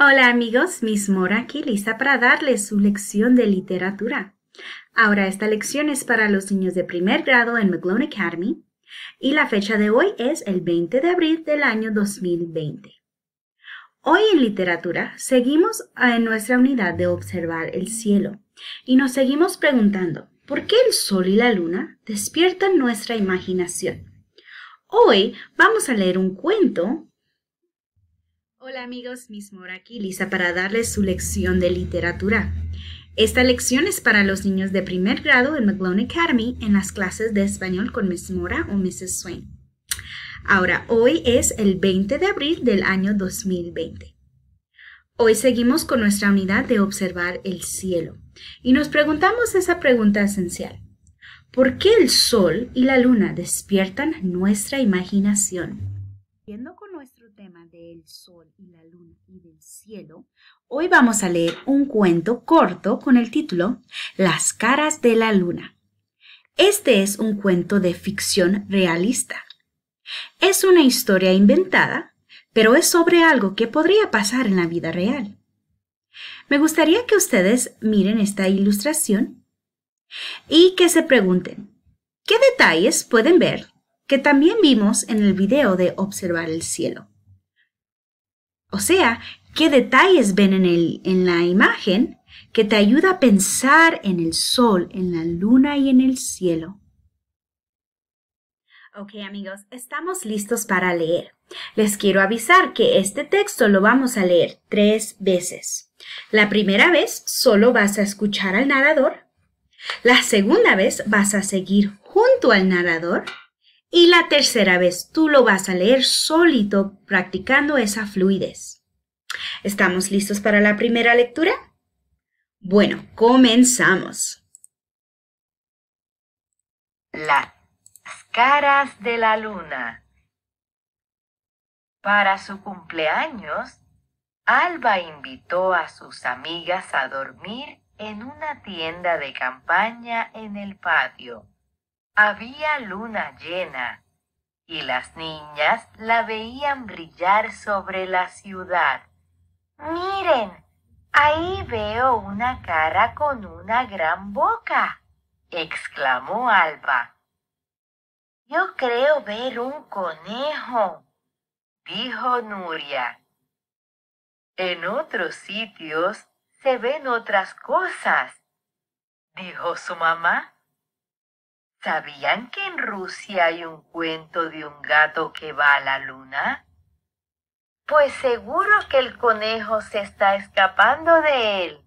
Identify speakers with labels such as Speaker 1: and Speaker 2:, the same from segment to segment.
Speaker 1: Hola amigos, Miss Mora aquí lista para darles su lección de literatura. Ahora esta lección es para los niños de primer grado en McGlone Academy y la fecha de hoy es el 20 de abril del año 2020. Hoy en literatura seguimos en nuestra unidad de observar el cielo y nos seguimos preguntando por qué el sol y la luna despiertan nuestra imaginación. Hoy vamos a leer un cuento Hola amigos, Miss Mora aquí, Lisa, para darles su lección de literatura. Esta lección es para los niños de primer grado en McGlone Academy en las clases de español con Miss Mora o Mrs. Swain. Ahora, hoy es el 20 de abril del año 2020. Hoy seguimos con nuestra unidad de observar el cielo y nos preguntamos esa pregunta esencial. ¿Por qué el sol y la luna despiertan nuestra imaginación? el sol y la luna y del cielo, hoy vamos a leer un cuento corto con el título Las caras de la luna. Este es un cuento de ficción realista. Es una historia inventada, pero es sobre algo que podría pasar en la vida real. Me gustaría que ustedes miren esta ilustración y que se pregunten, ¿qué detalles pueden ver que también vimos en el video de observar el cielo. O sea, qué detalles ven en, el, en la imagen que te ayuda a pensar en el sol, en la luna y en el cielo. Ok amigos, estamos listos para leer. Les quiero avisar que este texto lo vamos a leer tres veces. La primera vez solo vas a escuchar al narrador. La segunda vez vas a seguir junto al narrador. Y la tercera vez tú lo vas a leer solito practicando esa fluidez. ¿Estamos listos para la primera lectura? Bueno, comenzamos. Las
Speaker 2: caras de la luna. Para su cumpleaños, Alba invitó a sus amigas a dormir en una tienda de campaña en el patio. Había luna llena y las niñas la veían brillar sobre la ciudad. Miren, ahí veo una cara con una gran boca, exclamó Alba. Yo creo ver un conejo, dijo Nuria. En otros sitios se ven otras cosas, dijo su mamá. ¿Sabían que en Rusia hay un cuento de un gato que va a la luna? Pues seguro que el conejo se está escapando de él.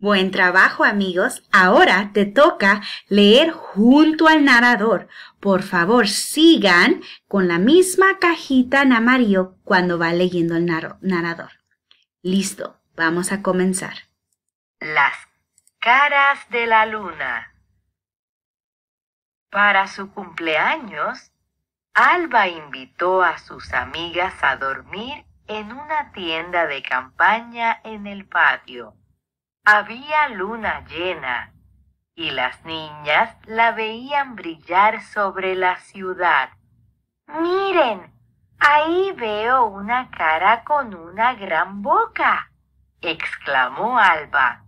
Speaker 1: Buen trabajo amigos. Ahora te toca leer junto al narrador. Por favor, sigan con la misma cajita en amarillo cuando va leyendo el narrador. Listo, vamos a comenzar.
Speaker 2: Las caras de la luna. Para su cumpleaños, Alba invitó a sus amigas a dormir en una tienda de campaña en el patio. Había luna llena y las niñas la veían brillar sobre la ciudad. Miren, ahí veo una cara con una gran boca, exclamó Alba.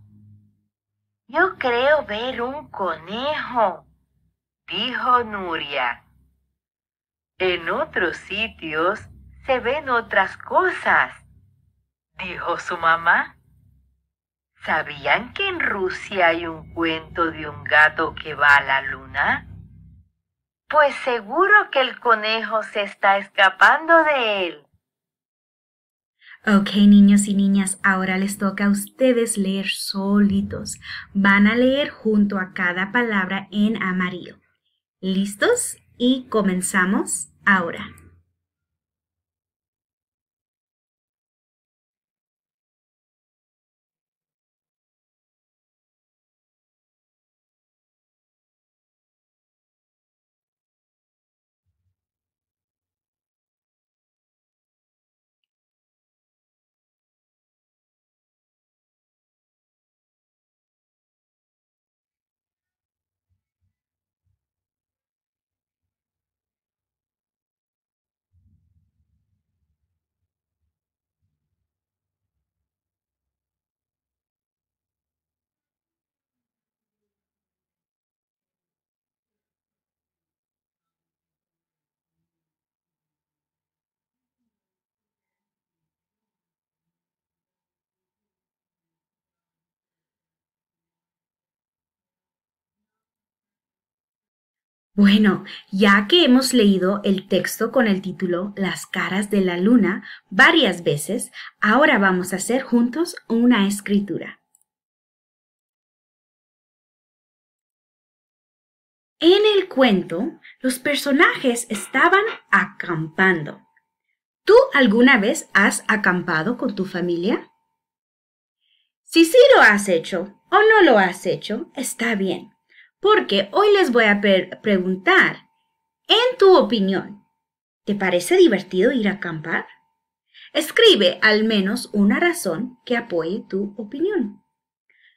Speaker 2: Yo creo ver un conejo, dijo Nuria. En otros sitios se ven otras cosas, dijo su mamá. ¿Sabían que en Rusia hay un cuento de un gato que va a la luna? Pues seguro que el conejo se está escapando
Speaker 1: de él. Ok, niños y niñas, ahora les toca a ustedes leer solitos. Van a leer junto a cada palabra en amarillo. ¿Listos? Y comenzamos ahora. Bueno, ya que hemos leído el texto con el título Las caras de la luna varias veces, ahora vamos a hacer juntos una escritura. En el cuento, los personajes estaban acampando. ¿Tú alguna vez has acampado con tu familia? Si sí lo has hecho o no lo has hecho, está bien porque hoy les voy a preguntar, en tu opinión, ¿te parece divertido ir a acampar? Escribe al menos una razón que apoye tu opinión.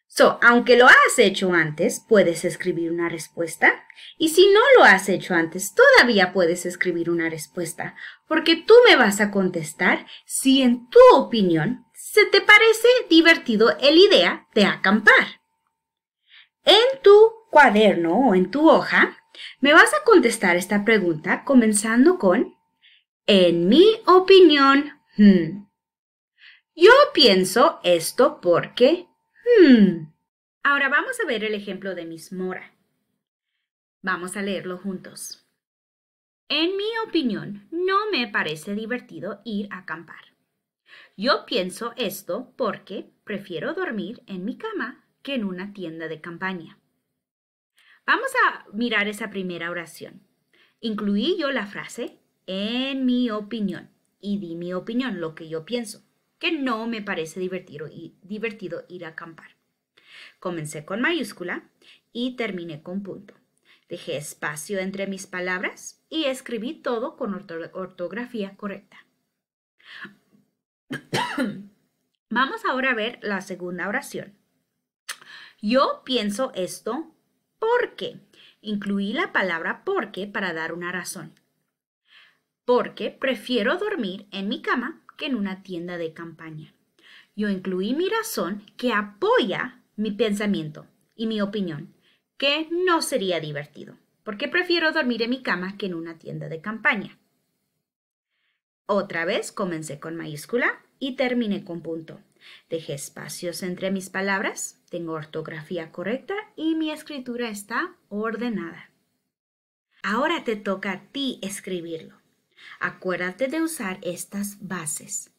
Speaker 1: So, aunque lo has hecho antes, puedes escribir una respuesta. Y si no lo has hecho antes, todavía puedes escribir una respuesta, porque tú me vas a contestar si en tu opinión se te parece divertido el idea de acampar. En tu cuaderno o en tu hoja, me vas a contestar esta pregunta comenzando con, en mi opinión, hmm. Yo pienso esto porque, hmm. Ahora vamos a ver el ejemplo de Miss Mora. Vamos a leerlo juntos. En mi opinión, no me parece divertido ir a acampar. Yo pienso esto porque prefiero dormir en mi cama que en una tienda de campaña. Vamos a mirar esa primera oración. Incluí yo la frase en mi opinión y di mi opinión, lo que yo pienso, que no me parece divertido, ir a acampar. Comencé con mayúscula y terminé con punto. Dejé espacio entre mis palabras y escribí todo con ortografía correcta. Vamos ahora a ver la segunda oración. Yo pienso esto ¿Por qué? Incluí la palabra porque para dar una razón. Porque prefiero dormir en mi cama que en una tienda de campaña. Yo incluí mi razón que apoya mi pensamiento y mi opinión, que no sería divertido, porque prefiero dormir en mi cama que en una tienda de campaña. Otra vez comencé con mayúscula y terminé con punto. Dejé espacios entre mis palabras, tengo ortografía correcta y mi escritura está ordenada. Ahora te toca a ti escribirlo. Acuérdate de usar estas bases.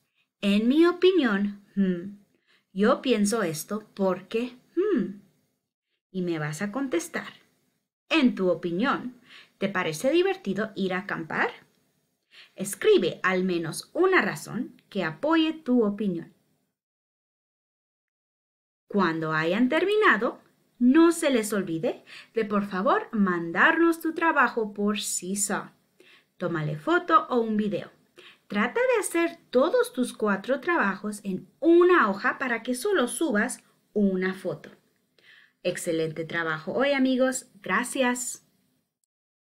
Speaker 1: En mi opinión, hmm, yo pienso esto porque... Hmm, y me vas a contestar. En tu opinión, ¿te parece divertido ir a acampar? Escribe al menos una razón que apoye tu opinión. Cuando hayan terminado, no se les olvide de por favor mandarnos tu trabajo por Sisa. Tómale foto o un video. Trata de hacer todos tus cuatro trabajos en una hoja para que solo subas una foto. Excelente trabajo hoy amigos. Gracias.